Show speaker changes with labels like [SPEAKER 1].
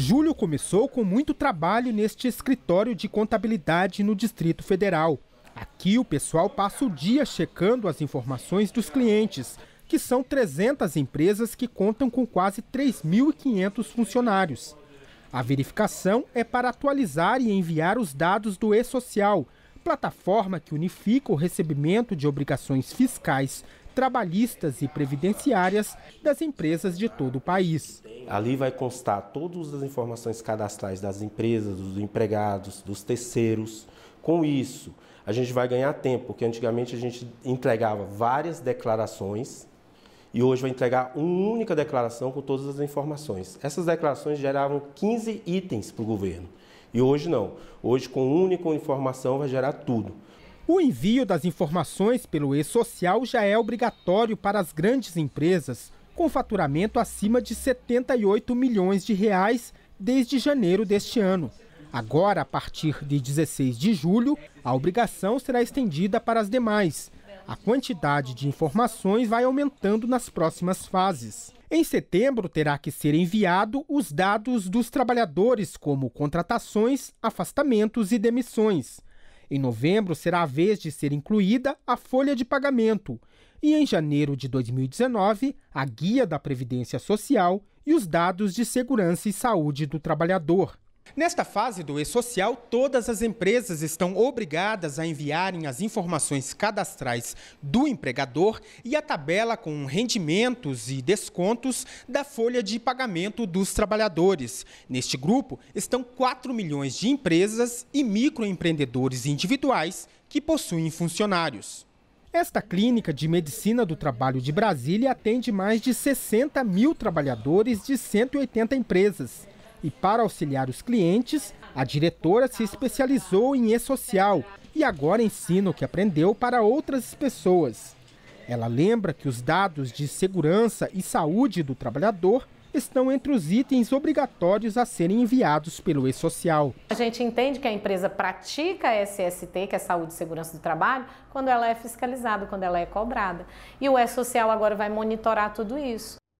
[SPEAKER 1] Júlio começou com muito trabalho neste escritório de contabilidade no Distrito Federal. Aqui o pessoal passa o dia checando as informações dos clientes, que são 300 empresas que contam com quase 3.500 funcionários. A verificação é para atualizar e enviar os dados do e-social, plataforma que unifica o recebimento de obrigações fiscais, trabalhistas e previdenciárias das empresas
[SPEAKER 2] de todo o país. Ali vai constar todas as informações cadastrais das empresas, dos empregados, dos terceiros. Com isso, a gente vai ganhar tempo, porque antigamente a gente entregava várias declarações e hoje vai entregar uma única declaração com todas as informações. Essas declarações geravam 15 itens para o governo. E hoje não. Hoje, com uma única informação, vai gerar tudo. O envio das informações pelo e-social já é
[SPEAKER 1] obrigatório para as grandes empresas com faturamento acima de 78 milhões de reais desde janeiro deste ano. Agora, a partir de 16 de julho, a obrigação será estendida para as demais. A quantidade de informações vai aumentando nas próximas fases. Em setembro, terá que ser enviado os dados dos trabalhadores, como contratações, afastamentos e demissões. Em novembro, será a vez de ser incluída a folha de pagamento e, em janeiro de 2019, a Guia da Previdência Social e os dados de segurança e saúde do trabalhador. Nesta fase do E-Social, todas as empresas estão obrigadas a enviarem as informações cadastrais do empregador e a tabela com rendimentos e descontos da folha de pagamento dos trabalhadores. Neste grupo estão 4 milhões de empresas e microempreendedores individuais que possuem funcionários. Esta clínica de medicina do trabalho de Brasília atende mais de 60 mil trabalhadores de 180 empresas. E para auxiliar os clientes, a diretora se especializou em e-social e agora ensina o que aprendeu para outras pessoas. Ela lembra que os dados de segurança e saúde do trabalhador estão entre os itens obrigatórios a serem enviados pelo e-social.
[SPEAKER 3] A gente entende que a empresa pratica a SST, que é Saúde e Segurança do Trabalho, quando ela é fiscalizada, quando ela é cobrada. E o e-social agora vai monitorar tudo isso.